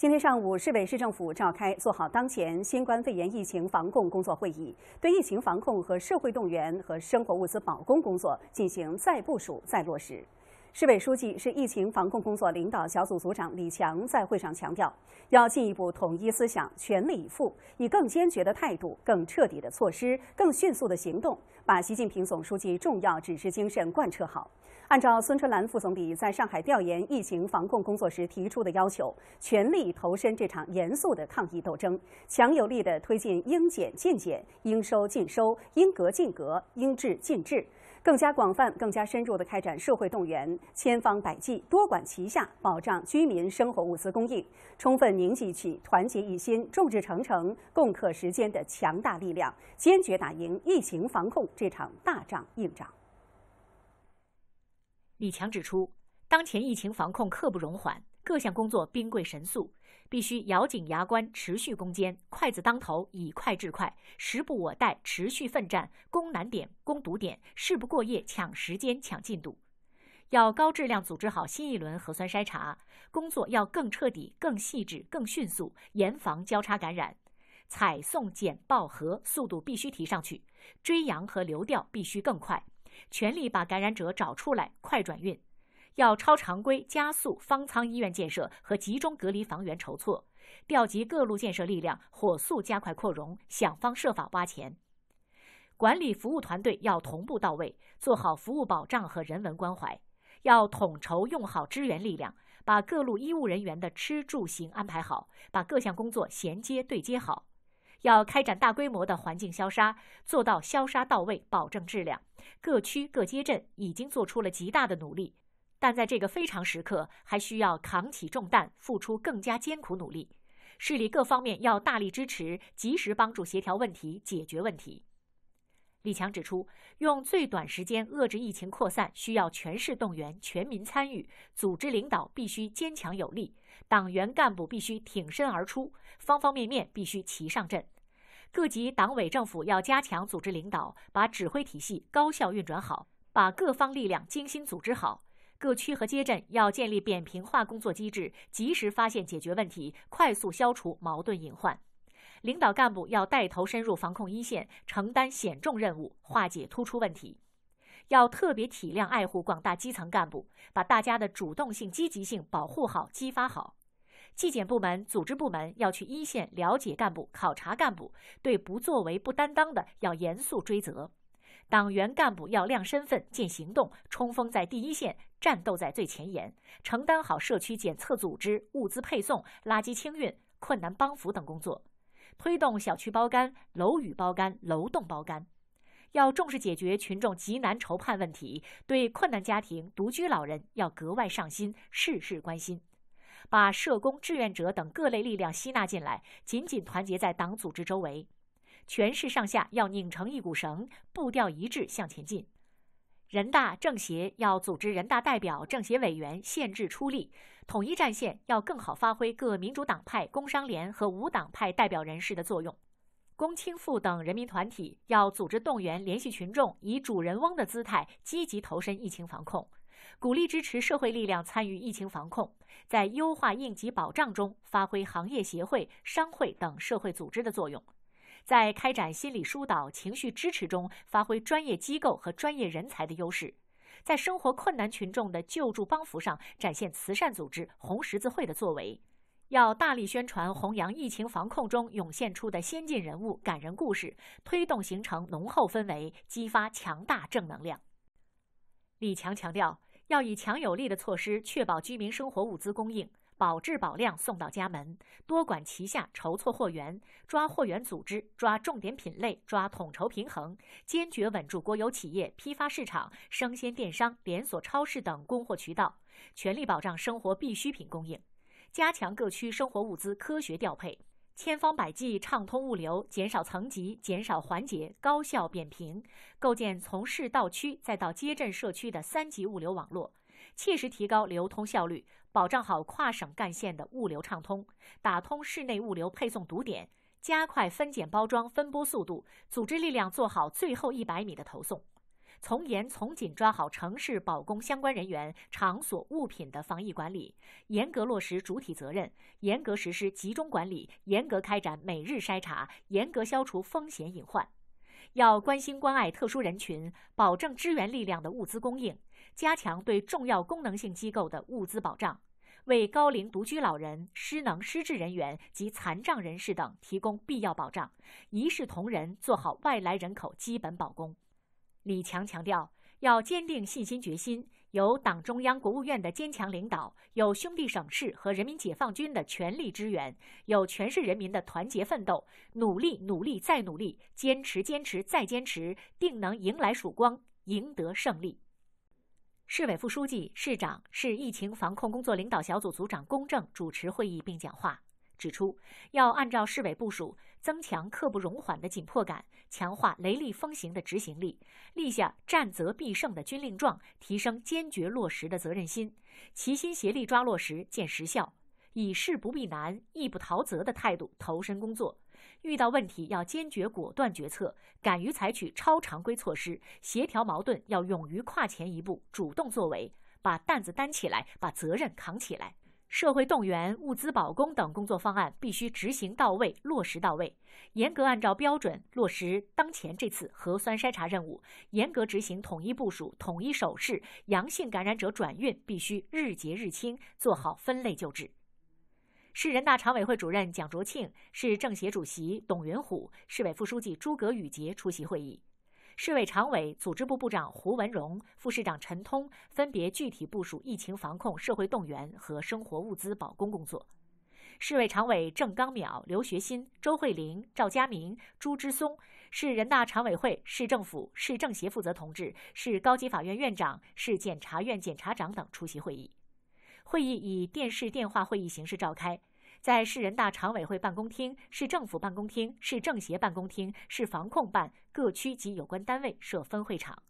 今天上午，市委市政府召开做好当前新冠肺炎疫情防控工作会议，对疫情防控和社会动员和生活物资保供工作进行再部署、再落实。市委书记、市疫情防控工作领导小组组长李强在会上强调，要进一步统一思想、全力以赴，以更坚决的态度、更彻底的措施、更迅速的行动，把习近平总书记重要指示精神贯彻好。按照孙春兰副总理在上海调研疫情防控工作时提出的要求，全力投身这场严肃的抗疫斗争，强有力的推进应检尽检、应收尽收、应格尽格、应治尽治，更加广泛、更加深入地开展社会动员，千方百计、多管齐下，保障居民生活物资供应，充分凝聚起团结一心、众志成城、共克时艰的强大力量，坚决打赢疫情防控这场大仗硬仗。李强指出，当前疫情防控刻不容缓，各项工作兵贵神速，必须咬紧牙关，持续攻坚，快字当头，以快制快，时不我待，持续奋战，攻难点、攻堵点，事不过夜，抢时间、抢进度。要高质量组织好新一轮核酸筛查工作，要更彻底、更细致、更迅速，严防交叉感染。采送检报核速度必须提上去，追阳和流调必须更快。全力把感染者找出来，快转运。要超常规加速方舱医院建设和集中隔离房源筹措，调集各路建设力量，火速加快扩容，想方设法挖钱。管理服务团队要同步到位，做好服务保障和人文关怀。要统筹用好支援力量，把各路医务人员的吃住行安排好，把各项工作衔接对接好。要开展大规模的环境消杀，做到消杀到位，保证质量。各区各街镇已经做出了极大的努力，但在这个非常时刻，还需要扛起重担，付出更加艰苦努力。市里各方面要大力支持，及时帮助协调问题，解决问题。李强指出，用最短时间遏制疫情扩散，需要全市动员、全民参与，组织领导必须坚强有力，党员干部必须挺身而出，方方面面必须齐上阵。各级党委政府要加强组织领导，把指挥体系高效运转好，把各方力量精心组织好。各区和街镇要建立扁平化工作机制，及时发现、解决问题，快速消除矛盾隐患。领导干部要带头深入防控一线，承担险重任务，化解突出问题；要特别体谅、爱护广大基层干部，把大家的主动性、积极性保护好、激发好。纪检部门、组织部门要去一线了解干部、考察干部，对不作为、不担当的要严肃追责。党员干部要亮身份、见行动，冲锋在第一线，战斗在最前沿，承担好社区检测、组织物资配送、垃圾清运、困难帮扶等工作。推动小区包干、楼宇包干、楼栋包干，要重视解决群众急难愁盼问题。对困难家庭、独居老人要格外上心、事事关心，把社工、志愿者等各类力量吸纳进来，紧紧团结在党组织周围。全市上下要拧成一股绳，步调一致向前进。人大、政协要组织人大代表、政协委员限制出力，统一战线要更好发挥各民主党派、工商联和无党派代表人士的作用。公青妇等人民团体要组织动员联系群众，以主人翁的姿态积极投身疫情防控，鼓励支持社会力量参与疫情防控，在优化应急保障中发挥行业协会、商会等社会组织的作用。在开展心理疏导、情绪支持中，发挥专业机构和专业人才的优势；在生活困难群众的救助帮扶上，展现慈善组织、红十字会的作为。要大力宣传、弘扬疫情防控中涌现出的先进人物、感人故事，推动形成浓厚氛围，激发强大正能量。李强强调，要以强有力的措施，确保居民生活物资供应。保质保量送到家门，多管齐下筹措货源，抓货源组织，抓重点品类，抓统筹平衡，坚决稳住国有企业、批发市场、生鲜电商、连锁超市等供货渠道，全力保障生活必需品供应。加强各区生活物资科学调配，千方百计畅通物流，减少层级、减少环节，高效扁平，构建从市到区再到街镇、社区的三级物流网络。切实提高流通效率，保障好跨省干线的物流畅通，打通市内物流配送堵点，加快分拣、包装、分拨速度，组织力量做好最后一百米的投送。从严从紧抓好城市保供相关人员、场所、物品的防疫管理，严格落实主体责任，严格实施集中管理，严格开展每日筛查，严格消除风险隐患。要关心关爱特殊人群，保证支援力量的物资供应，加强对重要功能性机构的物资保障，为高龄独居老人、失能失智人员及残障人士等提供必要保障，一视同仁做好外来人口基本保供。李强强调，要坚定信心决心。有党中央、国务院的坚强领导，有兄弟省市和人民解放军的全力支援，有全市人民的团结奋斗，努力、努力再努力，坚持、坚持再坚持，定能迎来曙光，赢得胜利。市委副书记、市长、市疫情防控工作领导小组组长龚正主持会议并讲话，指出要按照市委部署。增强刻不容缓的紧迫感，强化雷厉风行的执行力，立下战则必胜的军令状，提升坚决落实的责任心，齐心协力抓落实、见实效，以事不避难、义不逃责的态度投身工作。遇到问题要坚决果断决策，敢于采取超常规措施，协调矛盾要勇于跨前一步，主动作为，把担子担起来，把责任扛起来。社会动员、物资保供等工作方案必须执行到位、落实到位，严格按照标准落实当前这次核酸筛查任务，严格执行统一部署、统一手势，阳性感染者转运必须日结日清，做好分类救治。市人大常委会主任蒋卓庆、市政协主席董云虎、市委副书记诸葛宇杰出席会议。市委常委、组织部部长胡文荣，副市长陈通分别具体部署疫情防控、社会动员和生活物资保供工作。市委常委郑刚淼、刘学新、周慧玲、赵佳明、朱之松，市人大常委会、市政府、市政协负责同志，市高级法院院长、市检察院检察长等出席会议。会议以电视电话会议形式召开。在市人大常委会办公厅、市政府办公厅、市政协办公厅、市防控办、各区及有关单位设分会场。